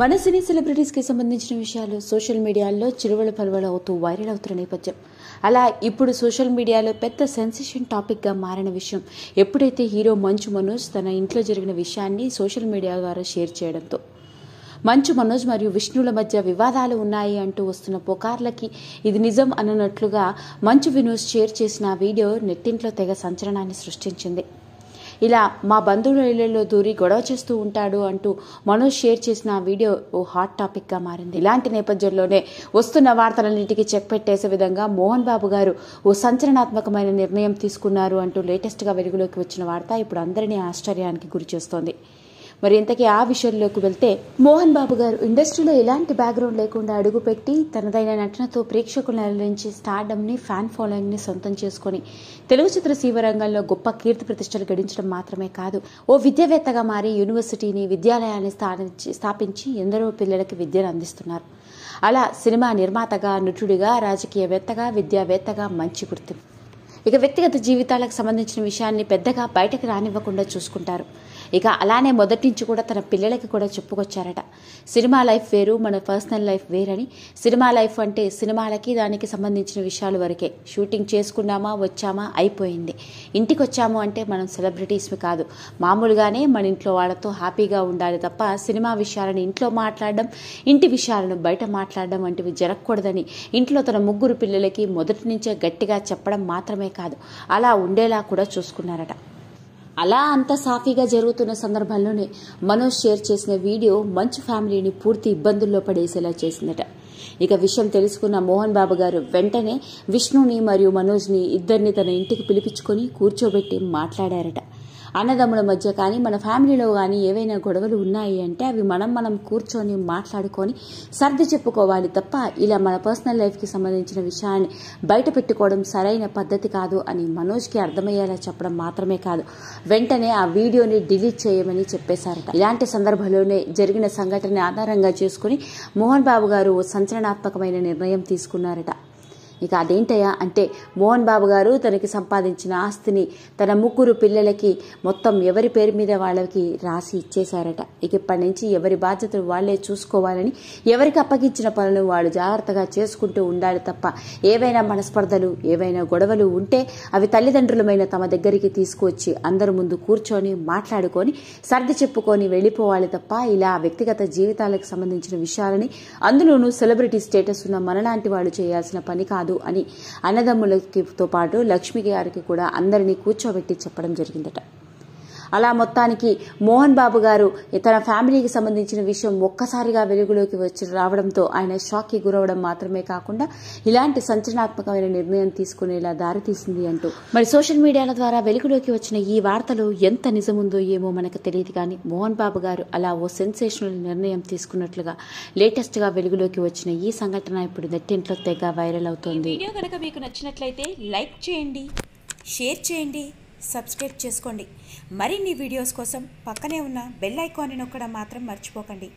మన సినీ సెలబ్రిటీస్కి సంబంధించిన విషయాలు సోషల్ మీడియాలో చిరువల పలువలు అవుతూ వైరల్ అవుతున్న నేపథ్యం అలా ఇప్పుడు సోషల్ మీడియాలో పెద్ద సెన్సేషన్ టాపిక్గా మారిన విషయం ఎప్పుడైతే హీరో మంచు మనోజ్ తన ఇంట్లో జరిగిన విషయాన్ని సోషల్ మీడియా ద్వారా షేర్ చేయడంతో మంచు మనోజ్ మరియు విష్ణువుల మధ్య వివాదాలు ఉన్నాయి అంటూ వస్తున్న పుకార్లకి ఇది నిజం అన్నట్లుగా మంచు వినోజ్ షేర్ చేసిన వీడియో నెట్టింట్లో తెగ సంచలనాన్ని సృష్టించింది ఇలా మా బంధువుల ఇళ్లలో దూరి గొడవ చేస్తూ ఉంటాడు అంటూ మనోజ్ షేర్ చేసిన ఆ వీడియో ఓ హాట్ టాపిక్గా మారింది ఇలాంటి నేపథ్యంలోనే వస్తున్న వార్తలన్నింటికి చెక్ పెట్టేసే విధంగా మోహన్ బాబు గారు ఓ సంచలనాత్మకమైన నిర్ణయం తీసుకున్నారు అంటూ లేటెస్ట్గా వెలుగులోకి వచ్చిన వార్త ఇప్పుడు అందరినీ ఆశ్చర్యానికి గురిచేస్తోంది మరి ఇంతకీ ఆ విషయంలోకి వెళ్తే మోహన్ బాబు గారు ఇండస్ట్రీలో ఎలాంటి బ్యాక్గ్రౌండ్ లేకుండా అడుగుపెట్టి తనదైన నటనతో ప్రేక్షకులను అలరించి స్టార్డమ్ని ఫ్యాన్ ఫాలోయింగ్ని సొంతం చేసుకొని తెలుగు సీవ రంగంలో గొప్ప కీర్తి ప్రతిష్టలు గడించడం మాత్రమే కాదు ఓ విద్యావేత్తగా మారి యూనివర్సిటీని విద్యాలయాన్ని స్థాపించి ఎందరో పిల్లలకి విద్యను అందిస్తున్నారు అలా సినిమా నిర్మాతగా నటుడిగా రాజకీయవేత్తగా విద్యావేత్తగా మంచి గుర్తింపు ఇక వ్యక్తిగత జీవితాలకు సంబంధించిన విషయాన్ని పెద్దగా బయటకు రానివ్వకుండా చూసుకుంటారు ఇక అలానే మొదటి నుంచి కూడా తన పిల్లలకి కూడా చెప్పుకొచ్చారట సినిమా లైఫ్ వేరు మన పర్సనల్ లైఫ్ వేరని సినిమా లైఫ్ అంటే సినిమాలకి దానికి సంబంధించిన విషయాలు వరకే షూటింగ్ చేసుకున్నామా వచ్చామా అయిపోయింది ఇంటికి వచ్చాము అంటే మనం సెలబ్రిటీస్మి కాదు మామూలుగానే మన ఇంట్లో వాళ్ళతో హ్యాపీగా ఉండాలి తప్ప సినిమా విషయాలను ఇంట్లో మాట్లాడడం ఇంటి విషయాలను బయట మాట్లాడడం వంటివి జరగకూడదని ఇంట్లో తన ముగ్గురు పిల్లలకి మొదటి నుంచే గట్టిగా చెప్పడం మాత్రమే కాదు అలా ఉండేలా కూడా చూసుకున్నారట అలా అంత సాఫీగా జరుగుతున్న సందర్భంలోనే మనోజ్ షేర్ చేసిన వీడియో మంచు ఫ్యామిలీని పూర్తి ఇబ్బందుల్లో పడేసేలా చేసిందట ఇక విషయం తెలుసుకున్న మోహన్ బాబు గారు వెంటనే విష్ణుని మరియు మనోజ్ని ఇద్దరిని తన ఇంటికి పిలిపించుకొని కూర్చోబెట్టి మాట్లాడారట అన్నదమ్ముల మధ్య కానీ మన ఫ్యామిలీలో కానీ ఏవైనా గొడవలు ఉన్నాయి అంటే అవి మనం మనం కూర్చొని మాట్లాడుకొని సర్ది చెప్పుకోవాలి తప్ప ఇలా మన పర్సనల్ లైఫ్కి సంబంధించిన విషయాన్ని బయట పెట్టుకోవడం సరైన పద్ధతి కాదు అని మనోజ్కి అర్థమయ్యేలా చెప్పడం మాత్రమే కాదు వెంటనే ఆ వీడియోని డిలీట్ చేయమని చెప్పేశారట ఇలాంటి సందర్భంలోనే జరిగిన సంఘటన ఆధారంగా చేసుకుని మోహన్ బాబు గారు సంచలనాత్మకమైన నిర్ణయం తీసుకున్నారట ఇక అదేంటయా అంటే మోహన్ బాబు గారు తనకి సంపాదించిన ఆస్తిని తన ముగ్గురు పిల్లలకి మొత్తం ఎవరి పేరు మీద వాళ్ళకి రాసి ఇచ్చేశారట ఇక ఇప్పటి నుంచి ఎవరి బాధ్యతలు వాళ్లే చూసుకోవాలని ఎవరికి అప్పగించిన పనులు వాళ్ళు జాగ్రత్తగా చేసుకుంటూ ఉండాలి తప్ప ఏవైనా మనస్పర్ధలు ఏవైనా గొడవలు ఉంటే అవి తల్లిదండ్రులమైన తమ దగ్గరికి తీసుకువచ్చి అందరి ముందు కూర్చొని మాట్లాడుకొని సర్ది చెప్పుకొని వెళ్ళిపోవాలి తప్ప ఇలా వ్యక్తిగత జీవితాలకు సంబంధించిన విషయాలని అందులోనూ సెలబ్రిటీ స్టేటస్ ఉన్న మనలాంటి వాళ్ళు చేయాల్సిన పని కాదు కాదు అని అన్నదమ్ములకితో పాటు లక్ష్మి గారికి కూడా అందరినీ కూర్చోబెట్టి చెప్పడం జరిగిందట అలా మొత్తానికి మోహన్ బాబు గారు తన ఫ్యామిలీకి సంబంధించిన విషయం ఒక్కసారిగా వెలుగులోకి వచ్చి రావడంతో ఆయన షాక్కి గురవడం మాత్రమే కాకుండా ఇలాంటి సంచలనాత్మకమైన నిర్ణయం తీసుకునేలా దారితీసింది అంటూ మరి సోషల్ మీడియాల ద్వారా వెలుగులోకి వచ్చిన ఈ వార్తలు ఎంత నిజముందో ఏమో మనకు తెలియదు కానీ మోహన్ బాబు గారు అలా ఓ సెన్సేషనల్ నిర్ణయం తీసుకున్నట్లుగా లేటెస్ట్గా వెలుగులోకి వచ్చిన ఈ సంఘటన ఇప్పుడు నెట్టింట్లో తెగ వైరల్ అవుతుంది వీడియో కనుక మీకు నచ్చినట్లయితే లైక్ చేయండి షేర్ చేయండి సబ్స్క్రైబ్ చేసుకోండి మరిన్ని వీడియోస్ కోసం పక్కనే ఉన్న బెల్ ఐకాన్ని నొక్కడం మాత్రం మర్చిపోకండి